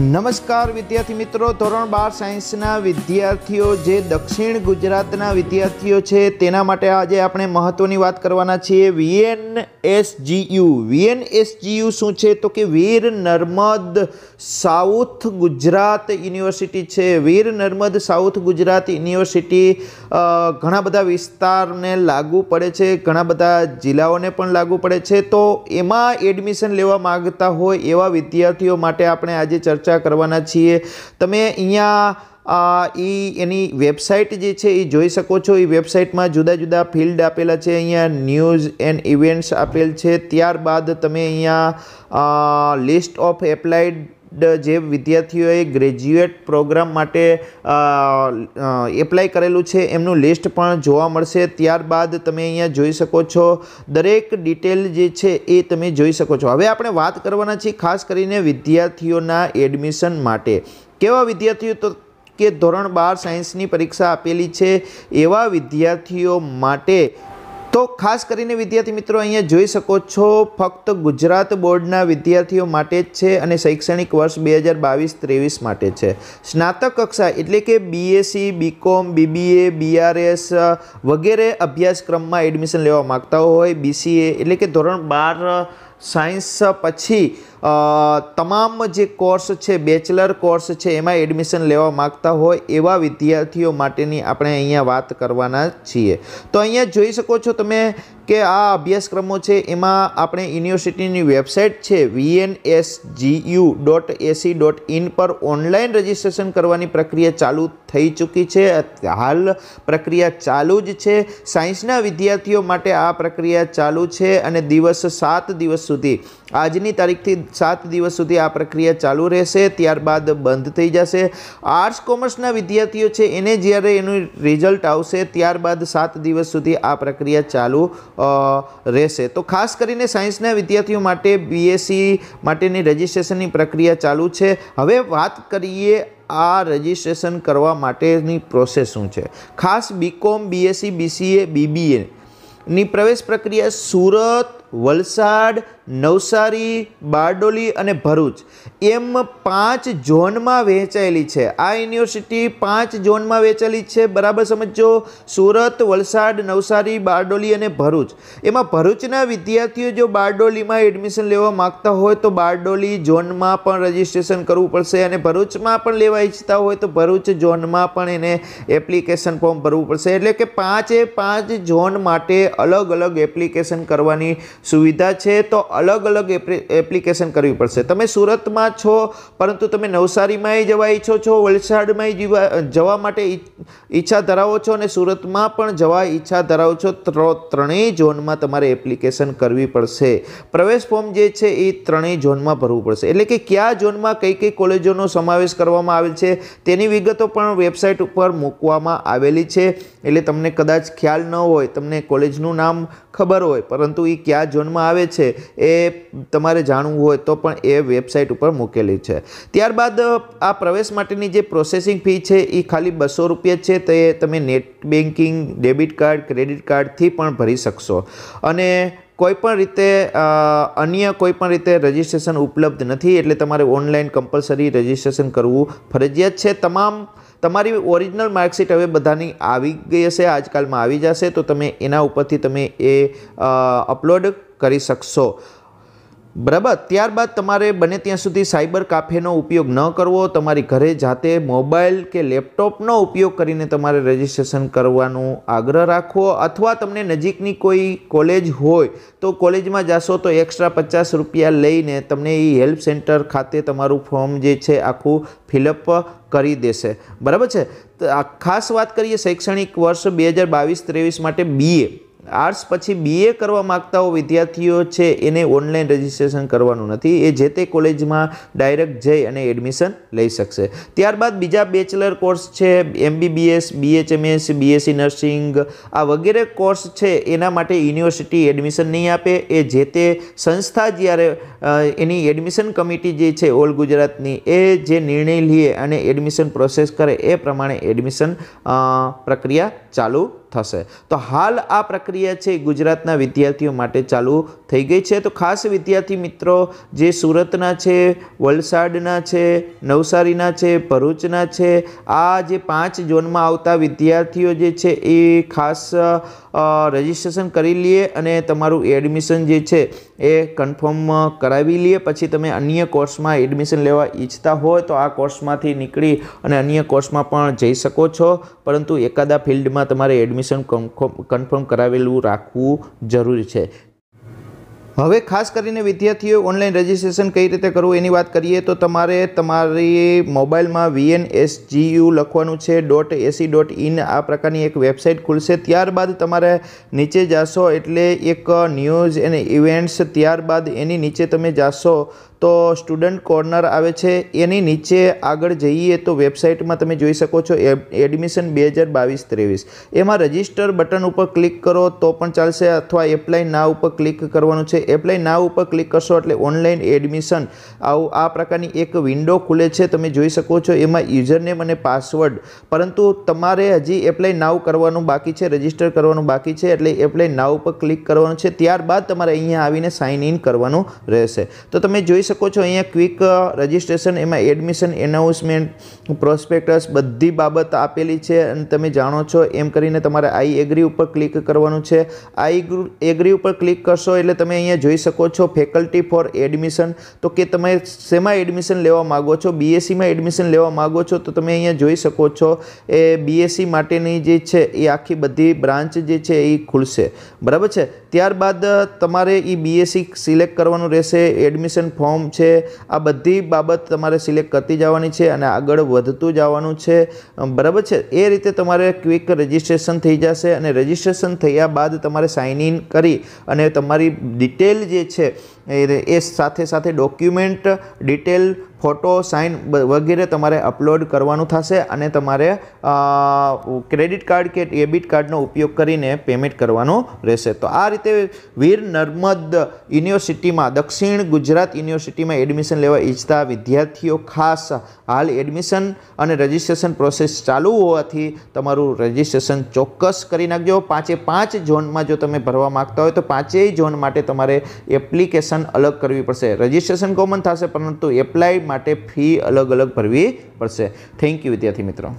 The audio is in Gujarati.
નમસ્કાર વિદ્યાર્થી મિત્રો ધોરણ બાર સાયન્સના વિદ્યાર્થીઓ જે દક્ષિણ ગુજરાતના વિદ્યાર્થીઓ છે તેના માટે આજે આપણે મહત્ત્વની વાત કરવાના છીએ વીએન એસજીયુ વીએન એસજીયુ શું છે તો કે વીર નર્મદ સાઉથ ગુજરાત યુનિવર્સિટી છે વીર નર્મદ સાઉથ ગુજરાત યુનિવર્સિટી ઘણા બધા વિસ્તારને લાગુ પડે છે ઘણા બધા જિલ્લાઓને પણ લાગુ પડે છે તો એમાં એડમિશન લેવા માગતા હોય એવા વિદ્યાર્થીઓ માટે આપણે આજે ચર્ચા ચર્ચા કરવાના છીએ તમે અહીંયા એ એની વેબસાઇટ જે છે એ જોઈ શકો છો એ વેબસાઇટમાં જુદા જુદા ફિલ્ડ આપેલા છે અહીંયા ન્યૂઝ એન્ડ ઇવેન્ટ્સ આપેલ છે ત્યારબાદ તમે અહીંયા લિસ્ટ ઓફ એપ્લાઇડ જે વિદ્યાર્થીઓએ ગ્રેજ્યુએટ પ્રોગ્રામ માટે એપ્લાય કરેલું છે એમનું લિસ્ટ પણ જોવા મળશે ત્યારબાદ તમે અહીંયા જોઈ શકો છો દરેક ડિટેલ જે છે એ તમે જોઈ શકો છો હવે આપણે વાત કરવાના છીએ ખાસ કરીને વિદ્યાર્થીઓના એડમિશન માટે કેવા વિદ્યાર્થીઓ તો કે ધોરણ બાર સાયન્સની પરીક્ષા આપેલી છે એવા વિદ્યાર્થીઓ માટે તો ખાસ કરીને વિદ્યાર્થી મિત્રો અહીંયા જોઈ શકો છો ફક્ત ગુજરાત બોર્ડના વિદ્યાર્થીઓ માટે જ છે અને શૈક્ષણિક વર્ષ બે હજાર બાવીસ ત્રેવીસ માટે છે સ્નાતક કક્ષા એટલે કે બીએસસી બીકોમ બીબીએ બીઆરએસ વગેરે અભ્યાસક્રમમાં એડમિશન લેવા માગતા હોય બીસીએ એટલે કે ધોરણ બાર સાયન્સ પછી તમામ જે કોર્સ છે બેચલર કોર્સ છે એમાં એડમિશન લેવા માગતા હોય એવા વિદ્યાર્થીઓ માટેની આપણે અહીંયા વાત કરવાના છીએ તો અહીંયા જોઈ શકો છો તમે કે આ અભ્યાસક્રમો છે એમાં આપણે યુનિવર્સિટીની વેબસાઇટ છે VNSGU dot AC dot in પર ઓનલાઈન રજિસ્ટ્રેશન કરવાની પ્રક્રિયા ચાલુ થઈ ચૂકી છે હાલ પ્રક્રિયા ચાલુ જ છે સાયન્સના વિદ્યાર્થીઓ માટે આ પ્રક્રિયા ચાલુ છે અને દિવસ સાત દિવસ સુધી આજની તારીખથી સાત દિવસ સુધી આ પ્રક્રિયા ચાલુ રહેશે ત્યારબાદ બંધ થઈ જશે આર્ટ્સ કોમર્સના વિદ્યાર્થીઓ છે એને જ્યારે એનું રિઝલ્ટ આવશે ત્યારબાદ સાત દિવસ સુધી આ પ્રક્રિયા ચાલુ રહેશે તો ખાસ કરીને સાયન્સના વિદ્યાર્થીઓ માટે બીએસસી e માટેની રજિસ્ટ્રેશનની પ્રક્રિયા ચાલુ છે હવે વાત કરીએ આ રજિસ્ટ્રેશન કરવા માટેની પ્રોસેસ શું છે ખાસ બીકોમ બીએસસી બીસીએ બીબીએની પ્રવેશ પ્રક્રિયા સુરત વલસાડ નવસારી બારડોલી અને ભરૂચ એમ પાંચ ઝોનમાં વહેંચાયેલી છે આ યુનિવર્સિટી પાંચ ઝોનમાં વહેંચેલી છે બરાબર સમજો સુરત વલસાડ નવસારી બારડોલી અને ભરૂચ એમાં ભરૂચના વિદ્યાર્થીઓ જો બારડોલીમાં એડમિશન લેવા માગતા હોય તો બારડોલી ઝોનમાં પણ રજિસ્ટ્રેશન કરવું પડશે અને ભરૂચમાં પણ લેવા ઈચ્છતા હોય તો ભરૂચ ઝોનમાં પણ એને એપ્લિકેશન ફોર્મ ભરવું પડશે એટલે કે પાંચે પાંચ ઝોન માટે અલગ અલગ એપ્લિકેશન કરવાની સુવિધા છે તો અલગ અલગ એપ્લિકેશન કરવી પડશે તમે સુરતમાં છો પરંતુ તમે નવસારીમાંય જવા ઈચ્છો છો વલસાડમાંય જવા માટે ઈચ્છા ધરાવો છો અને સુરતમાં પણ જવા ઈચ્છા ધરાવો છો ત્રણેય ઝોનમાં તમારે એપ્લિકેશન કરવી પડશે પ્રવેશ ફોર્મ જે છે એ ત્રણેય ઝોનમાં ભરવું પડશે એટલે કે કયા ઝોનમાં કઈ કઈ કોલેજોનો સમાવેશ કરવામાં આવેલ છે તેની વિગતો પણ વેબસાઇટ ઉપર મૂકવામાં આવેલી છે એટલે તમને કદાચ ખ્યાલ ન હોય તમને કોલેજનું નામ ખબર હોય પરંતુ એ કયા ઝોનમાં આવે છે એ તમારે જાણવું હોય તો પણ એ વેબસાઇટ ઉપર મૂકેલી છે ત્યારબાદ આ પ્રવેશ માટેની જે પ્રોસેસિંગ ફી છે એ ખાલી બસો રૂપિયા છે તે તમે net banking debit card credit કાર્ડથી પણ ભરી શકશો અને કોઈપણ રીતે અન્ય કોઈપણ રીતે રજિસ્ટ્રેશન ઉપલબ્ધ નથી એટલે તમારે ઓનલાઈન કમ્પલસરી રજિસ્ટ્રેશન કરવું ફરજિયાત છે તમામ તમારી ઓરિજિનલ માર્કશીટ હવે બધાની આવી ગઈ હશે આજકાલમાં આવી જશે તો તમે એના ઉપરથી તમે એ અપલોડ કરી શકશો બરાબર ત્યારબાદ તમારે બને ત્યાં સુધી સાયબર કાફેનો ઉપયોગ ન કરવો તમારી ઘરે જાતે મોબાઈલ કે લેપટોપનો ઉપયોગ કરીને તમારે રજિસ્ટ્રેશન કરવાનું આગ્રહ રાખવો અથવા તમને નજીકની કોઈ કોલેજ હોય તો કોલેજમાં જશો તો એક્સ્ટ્રા પચાસ રૂપિયા લઈને તમને એ હેલ્પ સેન્ટર ખાતે તમારું ફોર્મ જે છે આખું ફિલઅપ કરી દેશે બરાબર છે ખાસ વાત કરીએ શૈક્ષણિક વર્ષ બે હજાર બાવીસ ત્રેવીસ માટે બીએ આર્ટ્સ પછી બીએ કરવા માગતા હો વિદ્યાર્થીઓ છે એને ઓનલાઈન રજીસ્ટ્રેશન કરવાનું નથી એ જે તે કોલેજમાં ડાયરેક્ટ જઈ અને એડમિશન લઈ શકશે ત્યારબાદ બીજા બેચલર કોર્સ છે એમબીબીએસ બીએચએમએસ બીએસસી નર્સિંગ આ વગેરે કોર્સ છે એના માટે યુનિવર્સિટી એડમિશન નહીં આપે એ જે તે સંસ્થા જ્યારે એની એડમિશન કમિટી જે છે ઓલ ગુજરાતની એ જે નિર્ણય લે અને એડમિશન પ્રોસેસ કરે એ પ્રમાણે એડમિશન પ્રક્રિયા ચાલુ થશે તો હાલ આ પ્રક્રિયા છે ગુજરાતના વિદ્યાર્થીઓ માટે ચાલુ થઈ ગઈ છે તો ખાસ વિદ્યાર્થી મિત્રો જે સુરતના છે વલસાડના છે નવસારીના છે ભરૂચના છે આ જે પાંચ ઝોનમાં આવતા વિદ્યાર્થીઓ જે છે એ ખાસ રજિસ્ટ્રેશન કરી લઈએ અને તમારું એડમિશન જે છે એ કન્ફર્મ કરાવી લઈએ પછી તમે અન્ય કોર્સમાં એડમિશન લેવા ઈચ્છતા હોય તો આ કોર્સમાંથી નીકળી અને અન્ય કોર્સમાં પણ જઈ શકો છો પરંતુ એકાદા ફિલ્ડમાં તમારે એડમિશન એડમિશન કન્ફર્મ કરાવેલું રાખવું જરૂરી છે હવે ખાસ કરીને વિદ્યાર્થીઓ ઓનલાઈન રજિસ્ટ્રેશન કઈ રીતે કરવું એની વાત કરીએ તો તમારે તમારી મોબાઈલમાં વીએન એસજીયુ લખવાનું છે ડોટ એસી ડોટ ઇન આ પ્રકારની એક વેબસાઇટ ખુલશે ત્યારબાદ તમારે નીચે જાશો એટલે એક ન્યૂઝ અને ઇવેન્ટ્સ ત્યારબાદ એની નીચે તમે જાશો તો સ્ટુડન્ટ કોર્નર આવે છે એની નીચે આગળ જઈએ તો વેબસાઇટમાં તમે જોઈ શકો છો એડમિશન બે હજાર બાવીસ ત્રેવીસ એમાં રજિસ્ટર બટન ઉપર ક્લિક કરો તો પણ ચાલશે અથવા એપ્લાય ના ઉપર ક્લિક કરવાનું છે એપ્લાય ના ઉપર ક્લિક કરશો એટલે ઓનલાઈન એડમિશન આવું આ પ્રકારની એક વિન્ડો ખુલે છે તમે જોઈ શકો છો એમાં યુઝરનેમ અને પાસવર્ડ પરંતુ તમારે હજી એપ્લાય નાવ કરવાનું બાકી છે રજિસ્ટર કરવાનું બાકી છે એટલે એપ્લાય ના ઉપર ક્લિક કરવાનું છે ત્યારબાદ તમારે અહીંયા આવીને સાઇન ઇન કરવાનું રહેશે તો તમે જોઈ શકો છો અહીંયા ક્વિક રજિસ્ટ્રેશન એમાં એડમિશન એનાઉન્સમેન્ટ પ્રોસ્પેક્ટસ બધી બાબત આપેલી છે અને તમે જાણો છો એમ કરીને તમારે આઈ એગ્રી ઉપર ક્લિક કરવાનું છે આઈ એગ્રી ઉપર ક્લિક કરશો એટલે તમે અહીંયા જોઈ શકો છો ફેકલ્ટી ફોર એડમિશન તો કે તમે શેમાં એડમિશન લેવા માગો છો બીએસસીમાં e એડમિશન લેવા માગો છો તો તમે અહીંયા જોઈ શકો છો એ બીએસસી e માટેની જે છે એ આખી બધી બ્રાન્ચ જે છે એ ખુલશે બરાબર છે ત્યારબાદ તમારે એ બીએસસી સિલેક્ટ કરવાનું રહેશે એડમિશન ફોર્મ ફોર્મ છે આ બધી બાબત તમારે સિલેક્ટ કરતી જવાની છે અને આગળ વધતું જવાનું છે બરાબર છે એ રીતે તમારે ક્વિક રજિસ્ટ્રેશન થઈ જશે અને રજિસ્ટ્રેશન થયા બાદ તમારે સાઇન ઇન કરી અને તમારી ડિટેલ જે છે એ સાથે સાથે ડોક્યુમેન્ટ ડિટેલ ફોટો સાઇન વગેરે તમારે અપલોડ કરવાનું થશે અને તમારે ક્રેડિટ કાર્ડ કે ડેબિટ કાર્ડનો ઉપયોગ કરીને પેમેન્ટ કરવાનું રહેશે તો આ રીતે વીર નર્મદ યુનિવર્સિટીમાં દક્ષિણ ગુજરાત યુનિવર્સિટીમાં એડમિશન લેવા ઈચ્છતા વિદ્યાર્થીઓ ખાસ હાલ એડમિશન અને રજિસ્ટ્રેશન પ્રોસેસ ચાલુ હોવાથી તમારું રજિસ્ટ્રેશન ચોક્કસ કરી નાખજો પાંચે પાંચ ઝોનમાં જો તમે ભરવા માગતા હોય તો પાંચેય ઝોન માટે તમારે એપ્લિકેશન રજિસ્ટ્રેશન અલગ કરવી પડશે રજીસ્ટ્રેશન કોમન થશે પરંતુ એપ્લાય માટે ફી અલગ અલગ ભરવી પડશે થેન્ક યુ વિદ્યાર્થી મિત્રો